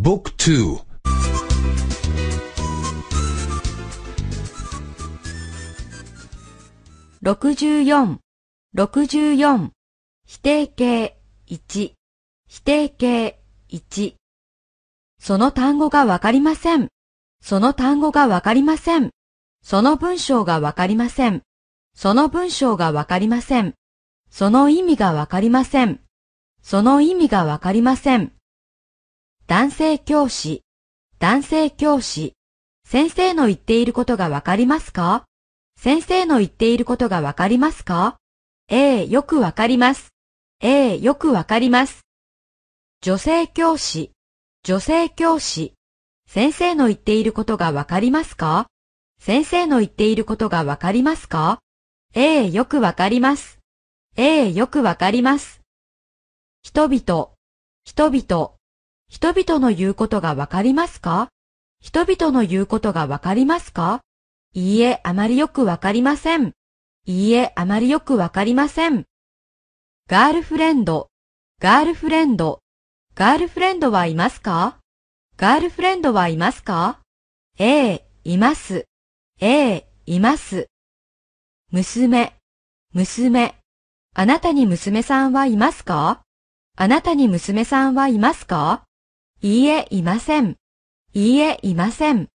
Book 2 64 64否定形1否定形1その単語がわかりません。その単語がわかりません。その文章がわかりません。その文章がわかりません。その意味がわかりません。その意味がわかりません。男性教師、男性教師。先生の言っていることがわかりますか先生の言っていることがわかりますかええよくわかります。ええよくわかります。女性教師、女性教師。先生の言っていることがわかりますか先生の言っていることがわかりますかええよくわかります。ええよくわかります。人々、人々。人々の言うことがわかりますか人々の言うことがわかりますかいいえ、あまりよくわかりません。いいえ、あまりよくわかりません。ガールフレンド、ガールフレンド、ガールフレンドはいますかガールフレンドはいますかええ、います。ええ、います。娘、娘。あなたに娘さんはいますかあなたに娘さんはいますかいいえ、いません。いいえ、いません。